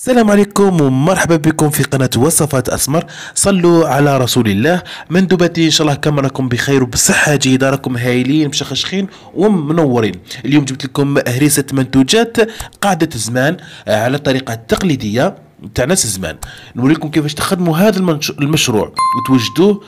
السلام عليكم ومرحبا بكم في قناة وصفات أسمر صلوا على رسول الله دبتي إن شاء الله كما راكم بخير وبصحة جيدة راكم هايلين مشخشخين ومنورين اليوم جبت لكم هريسة منتوجات قاعدة زمان آه، على الطريقة التقليدية تاع ناس زمان نوريكم كيفاش تخدموا هذا المشروع وتوجدوه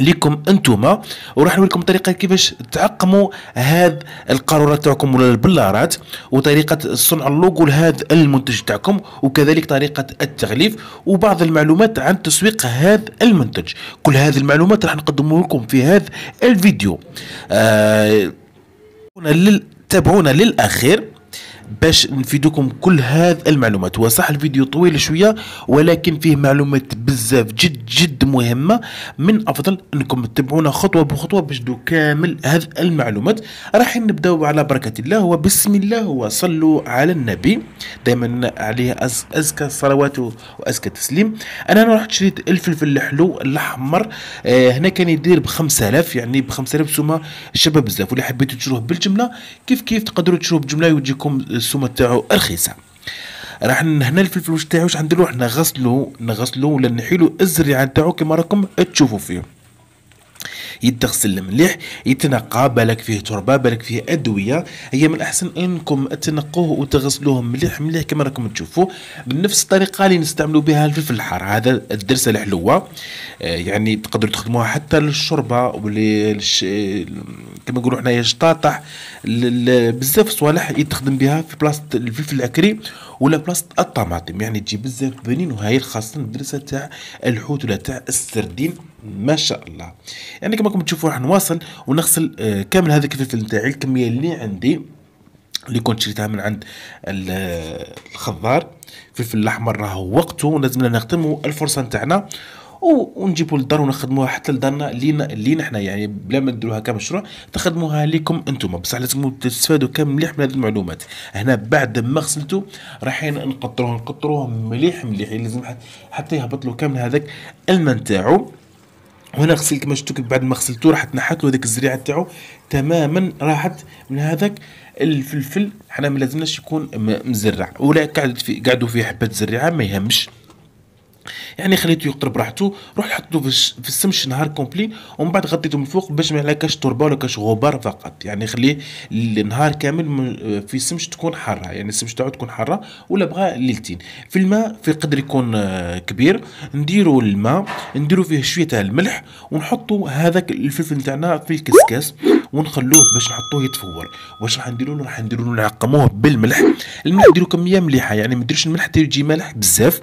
لكم انتم وراح نوريكم طريقه كيفاش تعقموا هذا القارورات تاعكم ولا البلارات وطريقه صنع اللوجو لهذا المنتج تاعكم وكذلك طريقه التغليف وبعض المعلومات عن تسويق هذا المنتج كل هذه المعلومات راح نقدمها لكم في هذا الفيديو آه تابعونا للاخير باش نفيدكم كل هذه المعلومات هو صح الفيديو طويل شويه ولكن فيه معلومات بزاف جد جد مهمه من افضل انكم تتبعونا خطوه بخطوه باش دو كامل هذه المعلومات راح نبداو على بركه الله وبسم الله وصلوا على النبي دائما عليه أز ازكى الصلوات وازكى التسليم انا انا رحت شريت الفلفل الحلو الاحمر آه هنا كان يدير ب 5000 يعني ب 5000 سومه شباب بزاف واللي حبيتوا تشروه بالجمله كيف كيف تقدروا تشروه بجمله ويجيكم السومه تاعو رخيصه راح هنا الفلفل تاعو واش نديرو نغسلو نغسلو ولا نحيلو الزريعه تاعو كما راكم تشوفوا فيه يتغسل مليح يتنقى بالك فيه تربه بالك فيه ادويه هي من الاحسن انكم تنقوه وتغسلوه مليح مليح كما راكم تشوفوا بنفس الطريقه اللي نستعملوا بها الفلفل الحار هذا الدرسه الحلوه آه، يعني تقدروا تخدموها حتى للشوربه وللش كما نقولوا حنايا شطاطح بزاف صوالح يتخدم بها في بلاصه الفلفل العكري ولا بلاصه الطماطم يعني تجي بزاف بنين وهاي خاصه الدرسه تاع الحوت ولا تاع السردين ما شاء الله يعني كما راكم تشوفوا راح نواصل ونغسل آه كامل هذا الفلفل نتاعي الكميه اللي عندي اللي كنت شريتها من عند آه، الخضار الفلفل الاحمر راه وقته لازمنا نختموا الفرصه نتاعنا ونجيبوا للدار ونخدموها حتى لدارنا لينا لينا حنا يعني بلا ما نديروها كمشروع تخدموها لكم انتم بصح لازم تستفادوا كامل مليح من هذه المعلومات هنا بعد ما غسلتوا رايحين نقطروه نقطروه مليح مليح يعني لازم حتى يهبط له كامل هذاك الماء نتاعو وهنا غسل كما شفتوا بعد ما غسلتو راح تنحت له هذاك الزريعه نتاعو تماما راحت من هذاك الفلفل حنا ما لازمناش يكون مزرع ولا قعدت في قعدوا فيه حبه زريعه ما يهمش يعني خليته يقطر براحته روح حطو في السمش نهار كومبلي ومن بعد غطيته من الفوق باش ما كاش تربه ولا كاش غبار فقط يعني خليه النهار كامل في السمش تكون حاره يعني السمش تاعو تكون حاره ولا بغى ليلتين في الماء في قدر يكون آه، كبير نديرو الماء نديرو فيه شويه تاع الملح ونحطو هذاك الفلفل تاعنا في الكسكاس ونخلوه باش نحطوه يتفور واش راح نديرو له راح نديرو له نعقموه بالملح الملح نديرو كميه مليحه يعني ما نديروش الملح حتى يجي مالح بزاف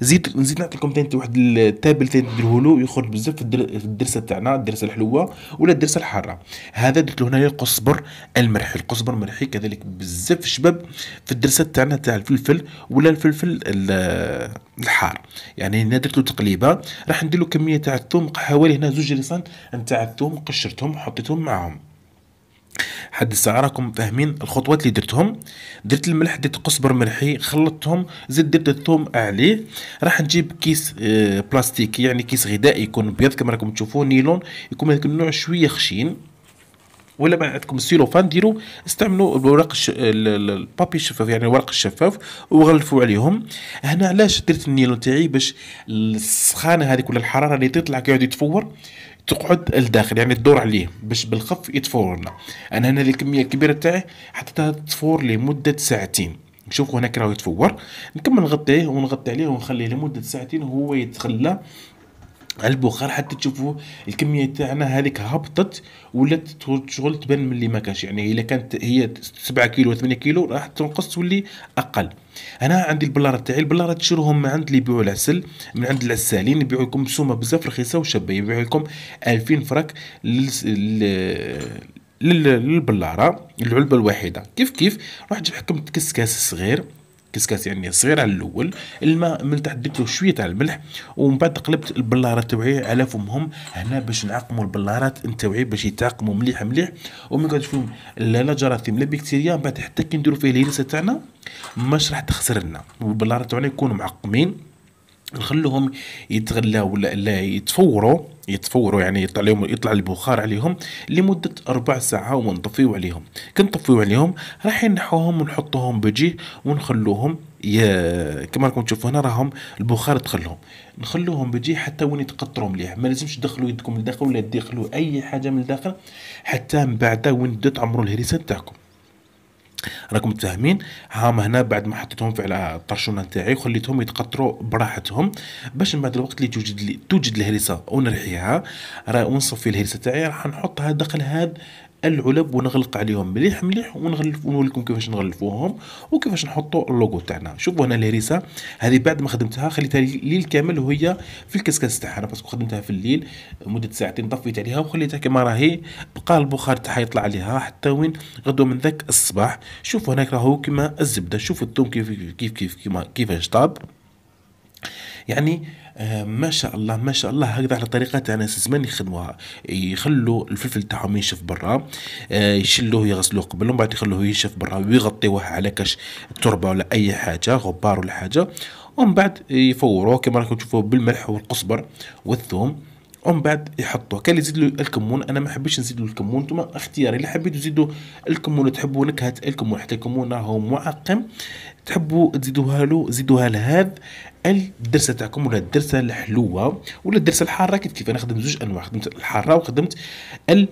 زيد نزيد نعطيكم تاني واحد التابل تاني نديرهولو يخرج بزاف في الدرسه تاعنا الدرسه الحلوه ولا الدرسه الحاره هذا درت له هنايا القصبر المرحي القصبر المرحي كذلك بزاف الشباب في الدرسه تاعنا تاع الفلفل ولا الفلفل الحار يعني هنا درت له تقليبه راح ندير له كميه تاع الثوم حوالي هنا زوج ريسان تاع الثوم قشرتهم وحطيتهم معاهم حد الساعه راكم فاهمين الخطوات اللي درتهم درت الملح درت قصبر ملحي خلطتهم زدت درت الثوم عليه راح نجيب كيس آه، بلاستيكي يعني كيس غذائي يكون ابيض كما راكم تشوفوا نيلون يكون هذاك النوع شويه خشين ولا ما عندكم السيلوفان ديروا استعملوا الورق الش... البابي الشفاف يعني الورق الشفاف وغلفوا عليهم هنا علاش درت النيلون تاعي باش السخانه هذيك ولا الحراره اللي تطلع كيعود يتفور تقعد لداخل يعني تدور عليه باش بالخف يتفور لنا انا هنا الكميه الكبيره تاعي حطيتها تفور لمده ساعتين نشوفوا هناك راهو يتفور نكمل نغطيه ونغطي عليه ونخليه لمده ساعتين وهو يتخلى على البخار حتى تشوفوا الكميه تاعنا هذيك هبطت ولات شغل تبان من اللي ما كانش يعني الا كانت هي 7 كيلو 8 كيلو راح تنقص تولي اقل انا عندي البلاره تاعي البلاره تشروهم من عند اللي يبيعوا العسل من عند العسالين يبيعوا لكم سومه بزاف رخيصه وشابه يبيعوا لكم 2000 فرنك للبلاره العلبه الواحده كيف كيف روح تجيب حكم كاس صغير كسكاس يعني صغير على الاول الماء من تحت درت شويه تاع الملح ومن بعد قلبت البلارات توعي على فمهم هنا باش نعقموا البلارات نتوعي باش يتعقموا مليح مليح ومن بعد فيهم لا لا جراثيم لا بكتيريا من بعد حتى كي نديروا فيه الهريسه تاعنا مش راح تخسر لنا والبلارات تاعنا يكونوا معقمين نخلوهم يتغلاو ولا لا يتفوروا يتفوروا يعني يطلع لهم يطلع البخار عليهم لمده اربع ساعه ونطفيو عليهم كنطفيو عليهم راح نحوهم ونحطوهم بجيه ونخلوهم يا كما راكم تشوفوا هنا راهم البخار دخلهم نخلوهم بجي حتى وين يتقطروا مليح ما لازمش تدخلوا يدكم لداخل ولا تدخلوا اي حاجه من الداخل حتى من بعد وين بدات تعمروا الهريسه تاعكم راكم متفاهمين هام هنا بعد ما حطيتهم في الطرشونه نتاعي وخليتهم يتقطروا براحتهم باش من بعد الوقت اللي توجد لي توجد الهريسه ونرحيها راه ونصفي الهريسه تاعي راح نحطها داخل هذا العلب ونغلق عليهم مليح مليح ونغلف ونوريكم كيفاش نغلفوهم وكيفاش نحطوا اللوجو تاعنا شوفوا هنا الهريسه هذه بعد ما خدمتها خليتها ليل كامل وهي في الكسكاس تاعها انا باسكو خدمتها في الليل مده ساعتين طفيت عليها وخليتها كما راهي بقى البخار تاعها يطلع عليها حتى وين غدو من ذاك الصباح شوفوا هناك راهو كما الزبده شوفوا الثوم كيف كيف كيف كيف كيفاش طاب يعني آه، ما شاء الله ما شاء الله هكذا على طريقة انا زمان يخدموها يخلوا الفلفل تاعهم ينشف برا آه، يشلوه يغسلوه قبل ومن بعد يخلوه ينشف برا ويغطيوه على كاش تربه ولا اي حاجه غبار ولا حاجه ومن بعد يفوروه كما راكم تشوفوه بالملح والقصبر والثوم ومن بعد يحطوه كان يزيد له الكمون انا ما حبيتش نزيد له الكمون انتم اختياري اللي حبيتوا تزيدوا الكمون تحبوا نكهه الكمون حتى الكمون راهو معقم تحبوا تزيدوها له زيدوها لهذا الدرسه تاعكم ولا الدرسه الحلوه ولا الدرسه الحاره كيف كيف انا خدمت زوج انواع خدمت الحاره وخدمت ال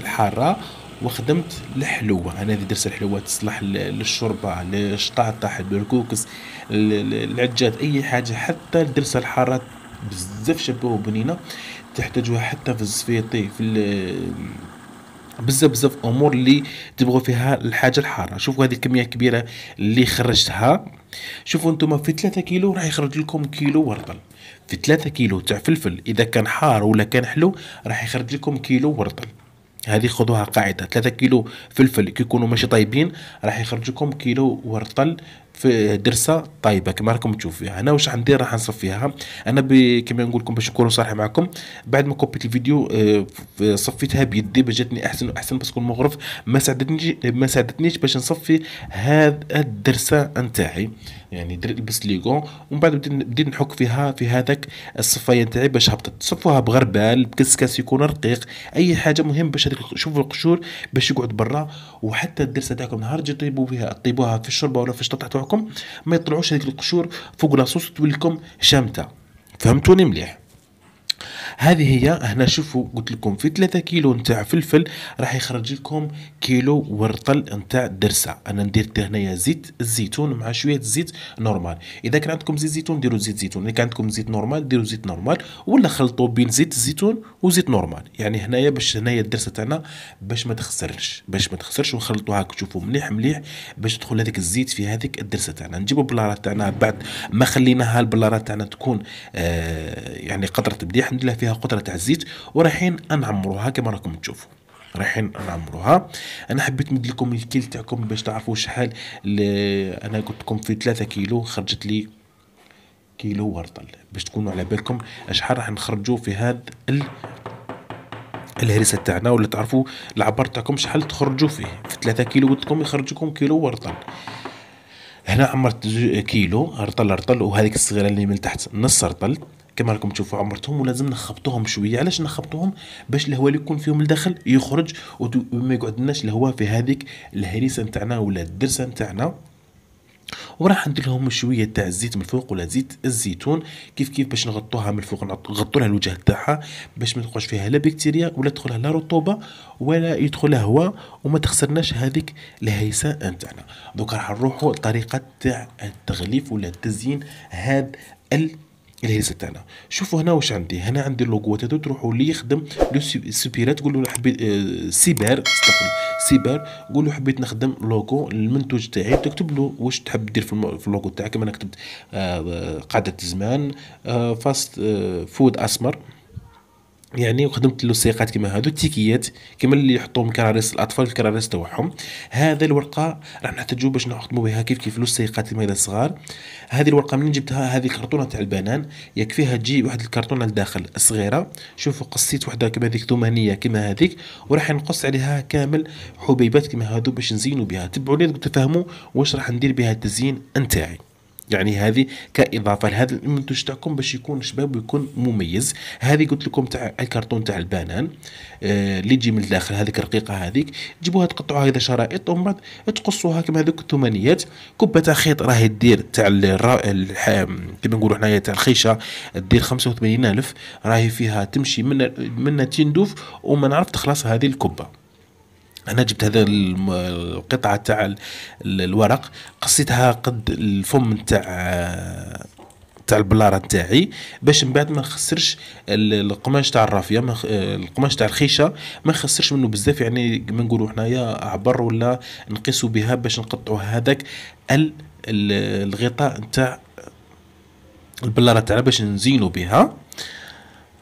الحاره وخدمت الحلوه انا هذه درس الحلوه تصلح للشوربه للشطاطح للكوكس العجات اي حاجه حتى الدرسه الحاره بزاف شابه بنينه تحتاجوها حتى في الزفيطي في بزاف بزاف امور اللي تبغوا فيها الحاجه الحاره شوفوا هذه الكميه الكبيره اللي خرجتها شوفوا انتم في 3 كيلو راح يخرج لكم كيلو ورطل في 3 كيلو تاع فلفل اذا كان حار ولا كان حلو راح يخرج لكم كيلو ورطل هذه خذوها قاعدة 3 كيلو فلفل كي يكونوا ماشي طايبين راح يخرج لكم كيلو ورطل في درسة طيبة كما راكم تشوف فيها هنا واش غندير راح نصفيها انا كما نقول لكم باش نكون صريح معكم بعد ما كوبيت الفيديو آه، صفيتها بيدي باش جاتني احسن واحسن باش تكون مغرف ما ساعدتنيش ما ساعدتنيش باش نصفي هذا الدرسة نتاعي يعني درت لبست ليغون ومن بعد بديت نحك فيها في هذاك الصفايه نتاعي باش هبطت صفوها بغربال بكسكاس يكون رقيق اي حاجه مهم باش هذيك شوفوا القشور باش يقعد برا وحتى الدرسه تاعكم نهار تجي طيبوا فيها طيبوها في الشوربه ولا في الشطه تاعكم ما يطلعوش هذيك القشور فوق لاصوص تولي لكم شامته فهمتوني مليح هذه هي هنا شوفوا قلت لكم في 3 كيلو نتاع فلفل راح يخرج لكم كيلو ورطل نتاع درسه انا ندير هنايا زيت الزيتون مع شويه زيت نورمال اذا كان عندكم زيت زيتون ديروا زيت زيتون اذا كان عندكم زيت نورمال ديروا زيت نورمال ولا خلطوا بين زيت الزيتون وزيت نورمال يعني هنايا باش هنايا الدرسه تاعنا باش ما تخسرش باش ما تخسرش ونخلطوها هاك تشوفوا مليح مليح باش تدخل هذاك الزيت في هذيك الدرسه تاعنا نجيبوا البلارات تاعنا بعد ما خليناها البلارات تاعنا تكون آه يعني قدرت مليح ندير فيها عليها تاع الزيت ورايحين نعمروها كما راكم تشوفوا رايحين نعمروها انا حبيت ندير لكم الكيل تاعكم باش تعرفوا شحال انا قلت لكم في 3 كيلو خرجت لي كيلو ورطل باش تكونوا على بالكم شحال راح نخرجوا في هذا ال... الهريسه تاعنا ولا تعرفوا العبر تاعكم شحال تخرجوا فيه في 3 كيلو قلت لكم يخرجكم كيلو ورطل هنا عمرت كيلو رطل رطل وهذيك الصغيره اللي من تحت نص رطل كما راكم تشوفوا عمرتهم ولازم نخبطوهم شويه علاش نخبطوهم باش الهواء اللي يكون فيهم لداخل يخرج وما يقعدناش الهواء في هذيك الهريسه نتاعنا ولا الدرسه نتاعنا وراح ندير لهم شويه تاع الزيت من الفوق ولا زيت الزيتون كيف كيف باش نغطوها من الفوق نغطوا لها الوجه تاعها باش ما تبقاش فيها لا بكتيريا ولا تدخلها لا رطوبه ولا يدخلها هواء وما تخسرناش هذيك الهيسه نتاعنا دوك راح نروحوا لطريقه تاع التغليف ولا التزيين هذا هي بتاعنا شوفوا هنا واش عندي هنا عندي اللوجو تقدروا تروحوا لي يخدم للسوبيرات تقولوا له حبيت آه، سيبر استقل سيبر قول له حبيت نخدم لوغو المنتوج تاعي تكتب له واش تحب دير في اللوغو تاعك كما انا كتبت آه، قاعده زمان فاست آه، فود اسمر يعني وخدمت له سيقات كما هادو التيكيات كما اللي يحطوهم كراريس الاطفال الكراريس تاعهم هذا الورقه راح نحتاجو باش نخدمو بها كيف كيف السيقات كما الصغار هذه الورقه منين جبتها هذه الكرتونه تاع البنان يكفيها تجي واحد الكرتونه لداخل صغيره شوفوا قصيت وحده كما هذيك ثمانيه كما هذيك وراح نقص عليها كامل حبيبات كما هادو باش نزينو بها تبعوني تفهموا واش راح ندير بها التزيين نتاعي يعني هذه كاضافه لهذا المنتوج تاعكم باش يكون شباب ويكون مميز هذه قلت لكم تاع الكرتون تاع البنان آه اللي تجي من الداخل هذيك الرقيقه هذيك تجيبوها تقطعوها هكذا شرائط ومن بعد تقصوها كما هذوك الثمانيات كبه خيط راهي دير تاع كما نقولوا حنايا تاع الخيشه دير 85000 راهي فيها تمشي من من تندوف وما نعرف تخلص هذه الكبه انا جبت هذا القطعه تاع الورق قصيتها قد الفم تاع تاع البلاره تاعي باش من بعد ما نخسرش القماش تاع الرافيه مخ... القماش تاع الخيشه ما نخسرش منه بزاف يعني كما نقولوا حنايا عبر ولا نقيسوا بها باش نقطعوا هذاك ال... الغطاء تاع البلاره تاعنا باش نزينوا بها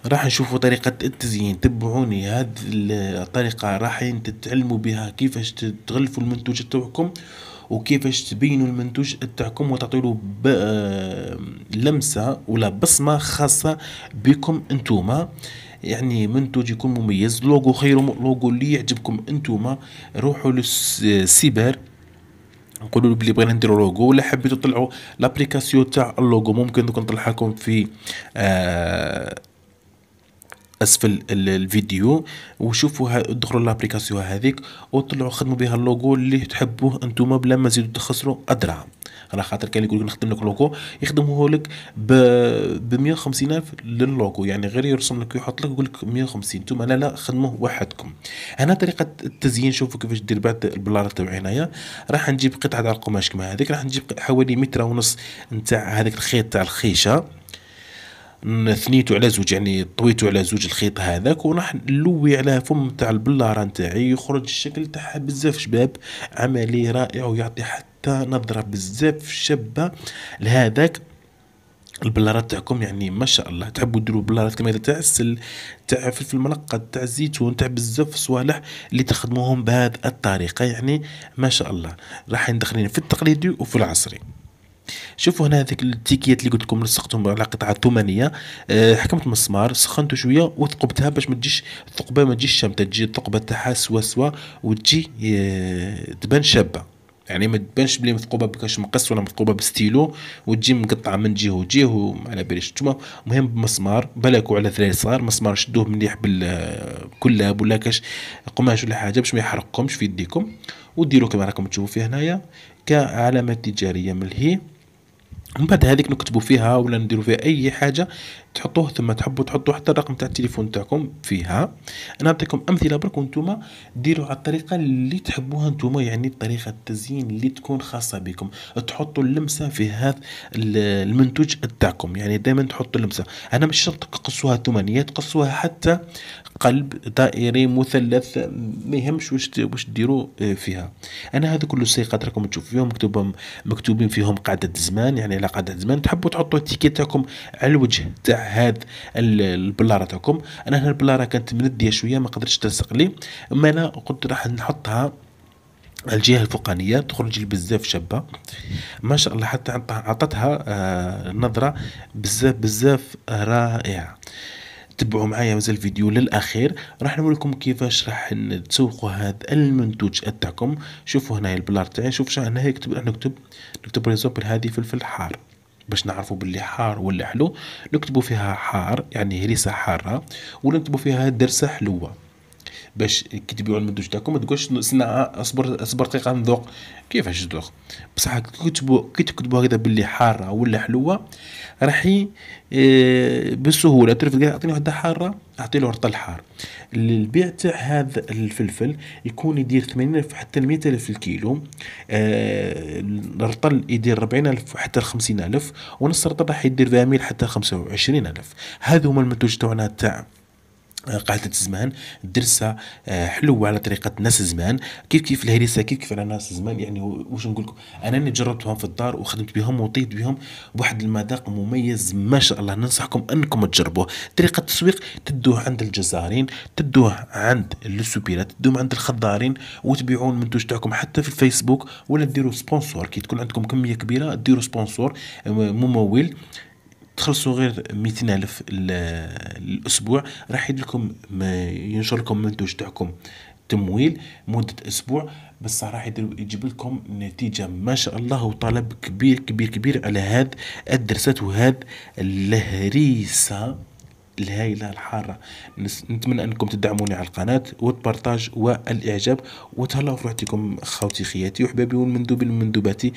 راح نشوفوا طريقة التزيين تبعوني هاد الطريقة راح تتعلموا بها كيفاش تغلفوا المنتوج تبعكم وكيفاش تبينوا المنتوج تاعكم وتعطوا آه، لمسة ولا بصمة خاصة بكم انتوما يعني منتوج يكون مميز لوجو خير لوجو اللي يعجبكم انتوما روحوا للسيبر نقولوا بلي بغينا نديرو لوجو ولا حبيتو تطلعوا لابليكاسيون تاع اللوجو ممكن دوك نطلعها لكم في آه اسفل الفيديو وشوفوا ادخلوا لابليكاسيون هذيك وطلعوا خدموا بها اللوغو اللي تحبوه انتم بلا ما تزيدوا تخسروا ادراهم على خاطر كان يقول لك نخدم لك لوجو يخدمه لك ب 150 الف للوجو يعني غير يرسم لك ويحط لك يقول لك 150 انتم لا لا خدموه وحدكم هنا طريقه التزيين شوفوا كيفاش دير بعد البلار تاع هنايا راح نجيب قطعه تاع القماش كما هذيك راح نجيب حوالي متر ونص نتاع هذاك الخيط تاع الخيشه نثنيتو على زوج يعني طويتو على زوج الخيط هذاك وراح نلوي على فم تاع البلاره نتاعي يخرج الشكل تاعها بزاف شباب عملي رائع ويعطي حتى نظره بزاف شابه لهذاك البلارات تاعكم يعني ما شاء الله تحبوا ديروا بلارات كما تاع السل تاع فلفل ملقط تاع الزيتون تاع بزاف صوالح اللي تخدموهم بهذه الطريقه يعني ما شاء الله راح ندخلين في التقليدي وفي العصري شوفوا هنا هذيك التيكيات اللي قلت لكم لصقتهم على قطعه ثمانيه أه حكمت مسمار سخنته شويه وثقبتها باش ما تجيش الثقبه ما تجيش شامته تجي الثقبه تاعها سوا سوا وتجي آه، تبان شابه يعني ما تبانش بلي مثقوبه بكاش مقص ولا مثقوبه بستيلو وتجي مقطعه من جهه وجهه وما على باليش نتوما مهم بمسمار بلاكو على ثلاث صغار مسمار شدوه مليح بالكلاب آه، ولا كاش قماش ولا حاجه باش ما يحرقكمش في يديكم وديروا كما راكم تشوفوا فيه هنايا كعلامه تجاريه ملهي من بعد هذيك نكتبوا فيها ولا نديروا فيها اي حاجه تحطوه ثم تحبوا تحطوا حتى الرقم تاع التليفون تاعكم فيها انا نعطيكم امثله برك وانتم ديروا على الطريقه اللي تحبوها انتم يعني طريقه التزيين اللي تكون خاصه بكم تحطوا اللمسه في هذا المنتوج تاعكم يعني دائما تحطوا اللمسه انا مش شرط تقصوها ثمانيه تقصوها حتى قلب دائري مثلث ما يهمش واش واش ديروا آه، فيها انا هذا كل السيقات راكم تشوف فيهم مكتوبهم مكتوبين فيهم قاعده زمان يعني على قاعده زمان تحبوا تحطوا التيكيت تاعكم على الوجه تاع هذا البلاره تاعكم انا هنا البلاره كانت منديه شويه ما قدرتش تلصق لي اما انا قلت راح نحطها الجهه الفوقانيه تخرج لي بزاف شابه ما شاء الله حتى عطتها آه، نظره بزاف بزاف رائعه تبعوا معايا مازال الفيديو للاخير راح لكم كيفاش راح تسوقوا هذا المنتوج تاعكم شوفوا هنا البلار تاعي شوف شنو هنا نكتب نكتب نكتب ريزوبل هذه فلفل حار باش نعرفوا باللي حار ولا حلو نكتبوا فيها حار يعني هريسه حاره ونكتبوا فيها درسه حلوه باش كي تبيعوا المنتوج تاعكم ما تقولش استنى اصبر اصبر دقيقه نذوق كيفاش تذوق بصح كي تكتبوا كي تكتبو هكذا باللي حاره ولا حلوه راح إيه بسهوله تعرف اعطيني وحده حاره اعطي له رطل حار البيع تاع هذا الفلفل يكون يدير 80 حتى 100 الف الكيلو آه، الرطل يدير 40 الف حتى 50 الف ونص الرطل راح يدير فيها 100 حتى 25 الف هذو هما المنتوج تاعنا تاع قاعدة زمان درسة آه، حلوة على طريقة ناس زمان كيف كيف الهريسة كيف كيف على ناس زمان يعني واش نقول لكم انا اللي جربتهم في الدار وخدمت بهم وطيت بهم بواحد المذاق مميز ما شاء الله ننصحكم انكم تجربوه طريقة التسويق تدوه عند الجزارين تدوه عند السوبيرات تدوه عند الخضارين وتبيعون المنتوج تاعكم حتى في الفيسبوك ولا ديروا سبونسور كي تكون عندكم كمية كبيرة ديروا سبونسور آه، ممول تخلصوا غير 200 الف الاسبوع راح يد لكم ينشر لكم منتوج تاعكم تمويل مدة أسبوع بس راح يجيب لكم نتيجة ما شاء الله وطلب كبير كبير كبير على هاد الدرسات وهاد الهريسة الهائلة الحارة نتمنى أنكم تدعموني على القناة والبارتاج والإعجاب وتهلاو في روحتكم خوتي خياتي وحبابي والمندوبين ومندوباتي